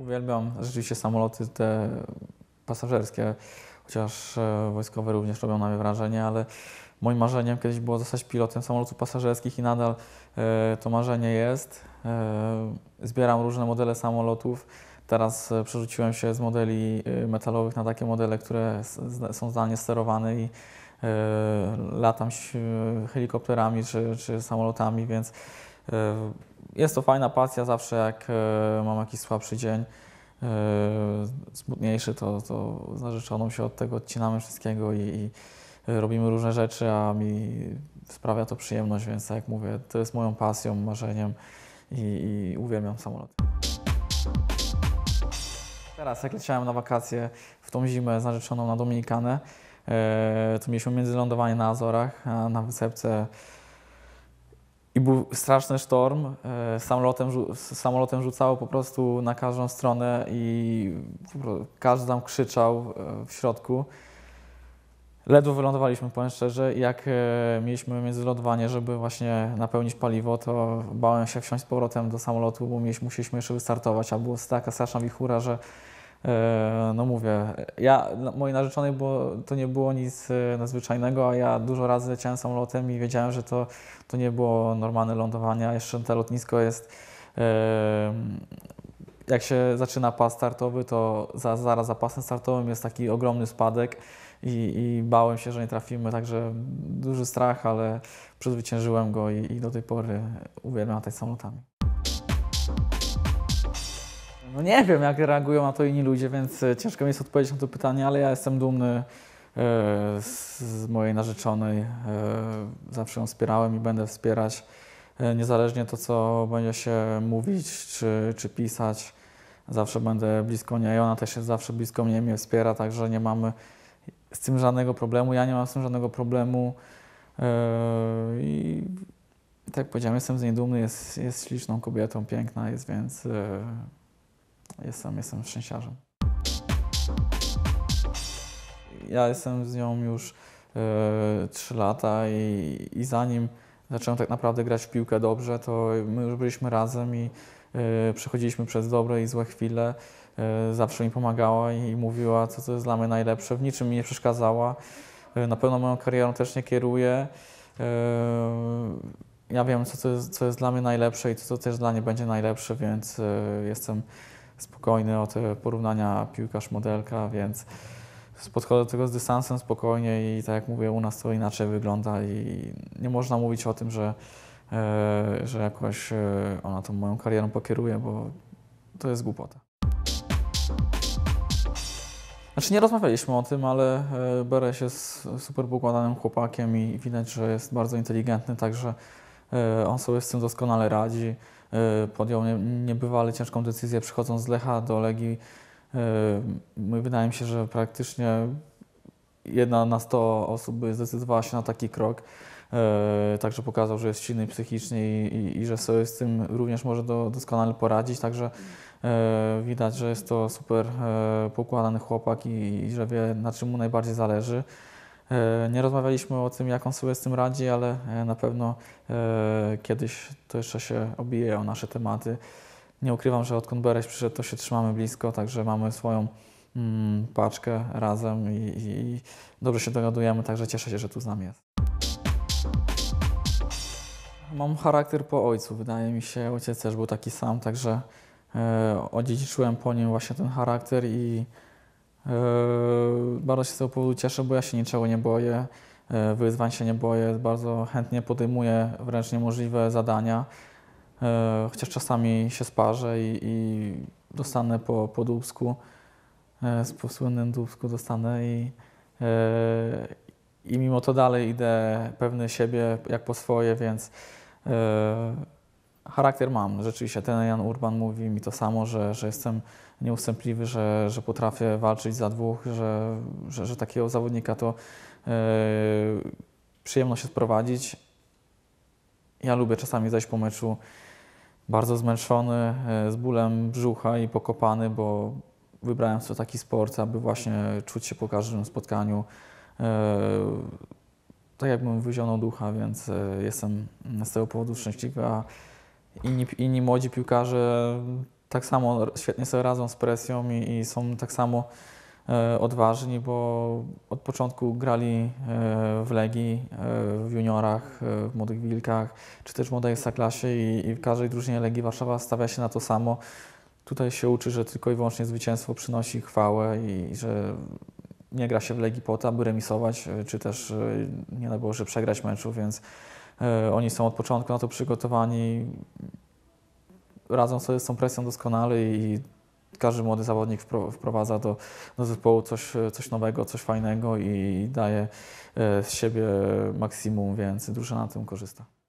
Uwielbiam rzeczywiście samoloty te pasażerskie, chociaż e, wojskowe również robią na mnie wrażenie, ale moim marzeniem kiedyś było zostać pilotem samolotów pasażerskich i nadal e, to marzenie jest. E, zbieram różne modele samolotów. Teraz przerzuciłem się z modeli metalowych na takie modele, które są zdalnie sterowane i latam helikopterami czy, czy samolotami, więc jest to fajna pasja, zawsze jak e, mam jakiś słabszy dzień, e, smutniejszy, to, to z narzeczoną się od tego odcinamy wszystkiego i, i e, robimy różne rzeczy, a mi sprawia to przyjemność, więc tak jak mówię, to jest moją pasją, marzeniem i, i uwielbiam samolot. Teraz, jak leciałem na wakacje w tą zimę z narzeczoną na Dominikanę, to mieliśmy międzylądowanie na Azorach, na wysepce i był straszny sztorm, e, samolotem, samolotem rzucało po prostu na każdą stronę i każdy tam krzyczał e, w środku. Ledwo wylądowaliśmy, powiem szczerze, i jak e, mieliśmy międzylądowanie, żeby właśnie napełnić paliwo, to bałem się wsiąść z powrotem do samolotu, bo mieliśmy, musieliśmy jeszcze wystartować, a była taka straszna wichura, że E, no mówię, ja, no, mojej narzeczonej było, to nie było nic e, nadzwyczajnego, a ja dużo razy leciałem samolotem i wiedziałem, że to, to nie było normalne lądowanie, jeszcze to lotnisko jest, e, jak się zaczyna pas startowy, to za, zaraz za pasem startowym jest taki ogromny spadek i, i bałem się, że nie trafimy, także duży strach, ale przezwyciężyłem go i, i do tej pory uwielbiam latać samolotami. No nie wiem, jak reagują na to inni ludzie, więc e, ciężko mi jest odpowiedzieć na to pytanie, ale ja jestem dumny e, z mojej narzeczonej. E, zawsze ją wspierałem i będę wspierać. Niezależnie to, co będzie się mówić czy, czy pisać, zawsze będę blisko niej. Ona też jest zawsze blisko mnie, mnie wspiera, także nie mamy z tym żadnego problemu. Ja nie mam z tym żadnego problemu. I tak jak powiedziałem, jestem z niej dumny. Jest, jest śliczną kobietą, piękna jest, więc jestem, jestem szczęściarzem. Ja jestem z nią już yy, e, 3 lata i, i zanim zacząłem tak naprawdę grać w piłkę dobrze, to my już byliśmy razem i yy, przechodziliśmy przez dobre i złe chwile. Yy, zawsze mi pomagała i mówiła, co, jest dla mnie najlepsze. W niczym mi nie przeszkadzała. Yy, na pewno moją karierą też nie kieruje. Yy, ja wiem, co, co, jest, co jest dla mnie najlepsze i co, co też dla niej będzie najlepsze, więc yy, jestem spokojny od porównania piłkarz-modelka, więc podchodzę do tego z dystansem spokojnie i tak jak mówię, u nas to inaczej wygląda i nie można mówić o tym, że, e, że jakoś e, ona tą moją karierą pokieruje, bo to jest głupota. Znaczy nie rozmawialiśmy o tym, ale e, Beres jest super pokładanym chłopakiem i widać, że jest bardzo inteligentny, także on sobie z tym doskonale radzi. E, podjął niebywale ciężką decyzję przychodząc z Lecha do Legii. E, wydaje mi się, że praktycznie jedna na sto osób zdecydowała się na taki krok. E, także pokazał, że jest silny psychicznie i, i, i że sobie z tym również może do, doskonale poradzić. Także widać, że jest to super pokładany chłopak i, i że wie, na czym mu najbardziej zależy. E, nie rozmawialiśmy o tym, jak on sobie z tym radzi, ale e, na pewno e, kiedyś to jeszcze się obije o nasze tematy. Nie ukrywam, że odkąd Bereś przyszedł, to się trzymamy blisko, także mamy swoją mm, paczkę razem i, dobrze się dogadujemy, także cieszę się, że tu z nami jest. Mam charakter po ojcu, wydaje mi się, ojciec też był taki sam, także odziedziczyłem po nim właśnie ten charakter i Eee, bardzo się z tego powodu cieszę, bo ja się niczego nie boję, eee, wyzwań się nie boję, bardzo chętnie podejmuję wręcz niemożliwe zadania, eee, chociaż czasami się sparzę i, i dostanę po, po dubsku, po słynnym dubsku dostanę i, i mimo to dalej idę pewny siebie jak po swoje, więc Charakter mam. Rzeczywiście ten Jan Urban mówi mi to samo, że, że jestem nieustępliwy, że, że potrafię walczyć za dwóch, że, że, że takiego zawodnika to yy, e, przyjemno się sprowadzić. Ja lubię czasami zejść po meczu bardzo zmęczony, e, z bólem brzucha i pokopany, bo wybrałem sobie taki sport, aby właśnie czuć się po każdym spotkaniu e, tak jakbym wyzionął ducha, więc jestem z tego powodu szczęśliwy, a inni, inni młodzi piłkarze tak samo świetnie sobie radzą z presją i, i są tak samo e, odważni, bo od początku grali e, w Legii, e, w juniorach, e, w Młodych Wilkach, czy też w Młodej Ekstraklasie i, i w każdej drużynie Legii Warszawa stawia się na to samo. Tutaj się uczy, że tylko i wyłącznie zwycięstwo przynosi chwałę i, i że nie gra się w Legii po to, aby remisować, e, czy też e, nie daj Boże przegrać meczu, więc E, oni są od początku na to przygotowani, radzą sobie z tą presją doskonale i każdy młody zawodnik wprowadza do, do zespołu coś, coś nowego, coś fajnego i daje e, z siebie maksimum, więc dużo na tym korzysta.